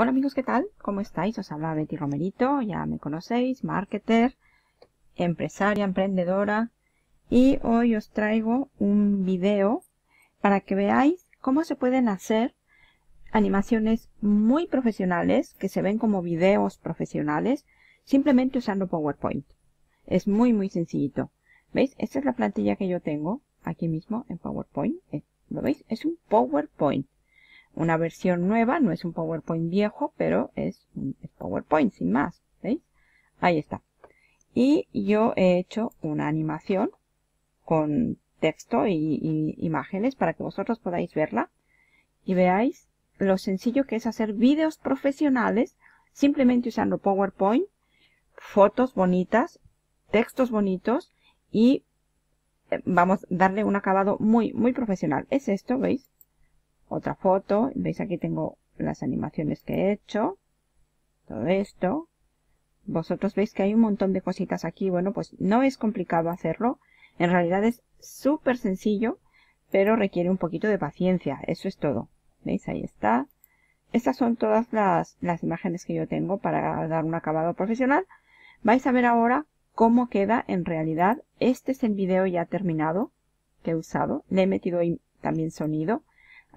Hola amigos, ¿qué tal? ¿Cómo estáis? Os habla Betty Romerito, ya me conocéis, marketer, empresaria, emprendedora. Y hoy os traigo un video para que veáis cómo se pueden hacer animaciones muy profesionales, que se ven como videos profesionales, simplemente usando PowerPoint. Es muy muy sencillito. ¿Veis? Esta es la plantilla que yo tengo aquí mismo en PowerPoint. Eh, ¿Lo veis? Es un PowerPoint una versión nueva, no es un PowerPoint viejo, pero es un PowerPoint sin más, ¿veis? Ahí está. Y yo he hecho una animación con texto y, imágenes para que vosotros podáis verla y veáis lo sencillo que es hacer vídeos profesionales simplemente usando PowerPoint, fotos bonitas, textos bonitos y eh, vamos, a darle un acabado muy, muy profesional. Es esto, ¿veis? otra foto. Veis aquí tengo las animaciones que he hecho. Todo esto. Vosotros veis que hay un montón de cositas aquí. Bueno, pues no es complicado hacerlo. En realidad es súper sencillo, pero requiere un poquito de paciencia. Eso es todo. ¿Veis? Ahí está. Estas son todas las, imágenes que yo tengo para dar un acabado profesional. Vais a ver ahora cómo queda en realidad. Este es el video ya terminado que he usado. Le he metido también sonido.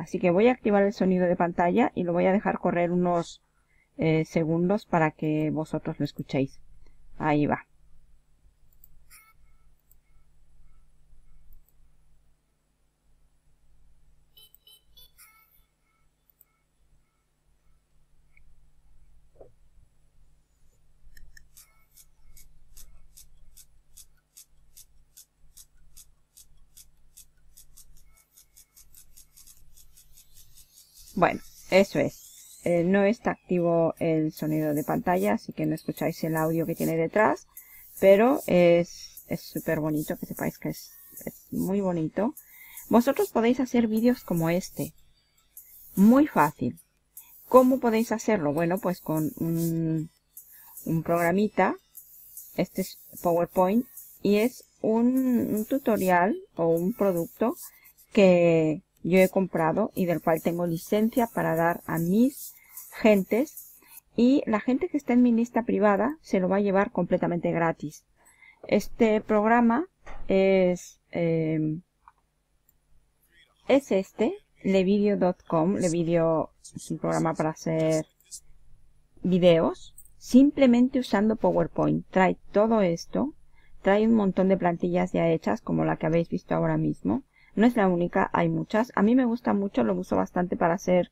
Así que voy a activar el sonido de pantalla y lo voy a dejar correr unos eh, segundos para que vosotros lo escuchéis. Ahí va. Bueno, eso es. Eh, no está activo el sonido de pantalla, así que no escucháis el audio que tiene detrás, pero es súper bonito, que sepáis que es, muy bonito. Vosotros podéis hacer vídeos como este. Muy fácil. ¿Cómo podéis hacerlo? Bueno, pues con un, un programita. Este es PowerPoint y es un, tutorial o un producto que yo he comprado y del cual tengo licencia para dar a mis gentes y la gente que está en mi lista privada se lo va a llevar completamente gratis. Este programa es, em, es este, levideo.com. Levideo es un programa para hacer videos simplemente usando PowerPoint. Trae todo esto, trae un montón de plantillas ya hechas como la que habéis visto ahora mismo no es la única, hay muchas. A mí me gusta mucho, lo uso bastante para hacer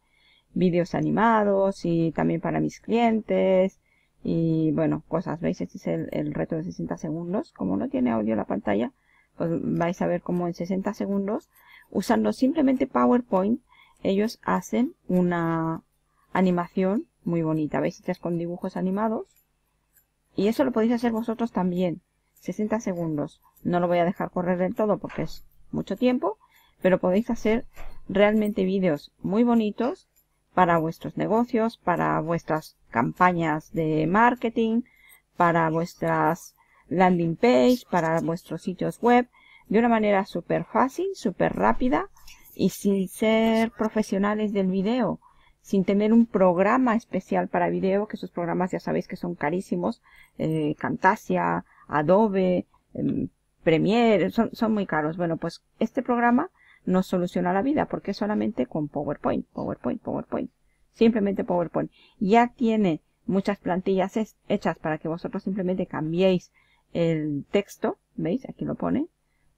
vídeos animados y también para mis clientes y bueno, cosas. ¿Veis? Este es el, reto de 60 segundos. Como no tiene audio la pantalla, pues vais a ver cómo en 60 segundos, usando simplemente PowerPoint, ellos hacen una animación muy bonita. ¿Veis? estás con dibujos animados. Y eso lo podéis hacer vosotros también. 60 segundos. No lo voy a dejar correr del todo porque es mucho tiempo, pero podéis hacer realmente vídeos muy bonitos para vuestros negocios, para vuestras campañas de marketing, para vuestras landing page, para vuestros sitios web, de una manera súper fácil, súper rápida y sin ser profesionales del video, sin tener un programa especial para video, que esos programas ya sabéis que son carísimos, cantasia eh, Adobe, em, Premiere, son, muy caros. Bueno, pues este programa nos soluciona la vida porque solamente con PowerPoint, PowerPoint, PowerPoint, simplemente PowerPoint. Ya tiene muchas plantillas hechas para que vosotros simplemente cambiéis el texto, ¿veis? Aquí lo pone.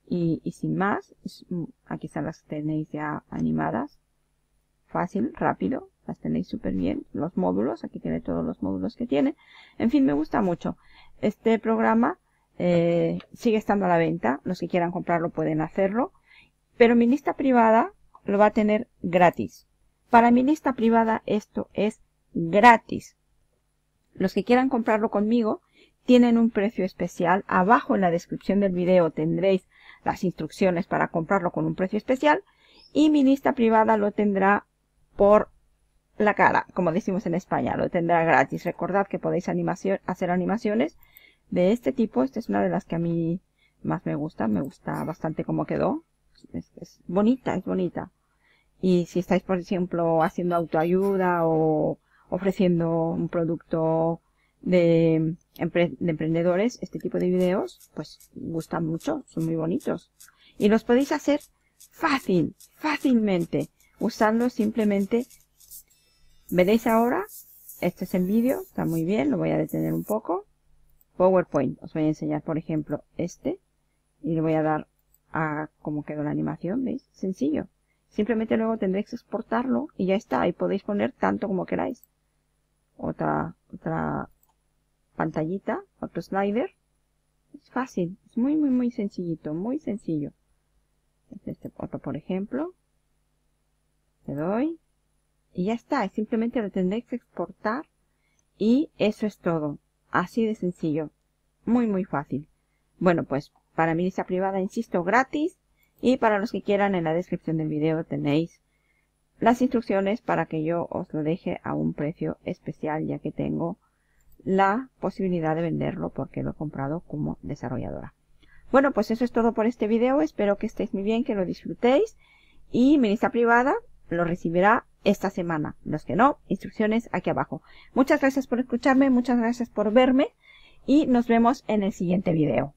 Y, y sin más, mm, aquí están las que tenéis ya animadas. Fácil, rápido, las tenéis súper bien. Los módulos, aquí tiene todos los módulos que tiene. En fin, me gusta mucho. Este programa eh, sigue estando a la venta, los que quieran comprarlo pueden hacerlo, pero mi lista privada lo va a tener gratis. Para mi lista privada esto es gratis. Los que quieran comprarlo conmigo tienen un precio especial. Abajo en la descripción del video tendréis las instrucciones para comprarlo con un precio especial y mi lista privada lo tendrá por la cara, como decimos en España, lo tendrá gratis. Recordad que podéis animación, hacer animaciones de este tipo. Esta es una de las que a mí más me gusta. Me gusta bastante cómo quedó. Es, bonita, es bonita. Y si estáis, por ejemplo, haciendo autoayuda o ofreciendo un producto de, de emprendedores, este tipo de videos, pues gustan mucho, son muy bonitos. Y los podéis hacer fácil, fácilmente, usando simplemente, veréis ahora, este es el vídeo, está muy bien, lo voy a detener un poco. PowerPoint. Os voy a enseñar, por ejemplo, este. Y le voy a dar a cómo quedó la animación, ¿veis? Sencillo. Simplemente luego tendréis que exportarlo y ya está. Y podéis poner tanto como queráis. Otra, otra pantallita, otro slider. Es fácil, es muy, muy, muy sencillito, muy sencillo. Este otro, por ejemplo. Le doy. Y ya está, simplemente lo tendréis que exportar. Y eso es todo. Así de sencillo. Muy, muy fácil. Bueno, pues para mi lista privada, insisto, gratis. Y para los que quieran, en la descripción del video tenéis las instrucciones para que yo os lo deje a un precio especial, ya que tengo la posibilidad de venderlo porque lo he comprado como desarrolladora. Bueno, pues eso es todo por este video. Espero que estéis muy bien, que lo disfrutéis. Y mi lista privada lo recibirá esta semana. Los que no, instrucciones aquí abajo. Muchas gracias por escucharme, muchas gracias por verme y nos vemos en el siguiente video.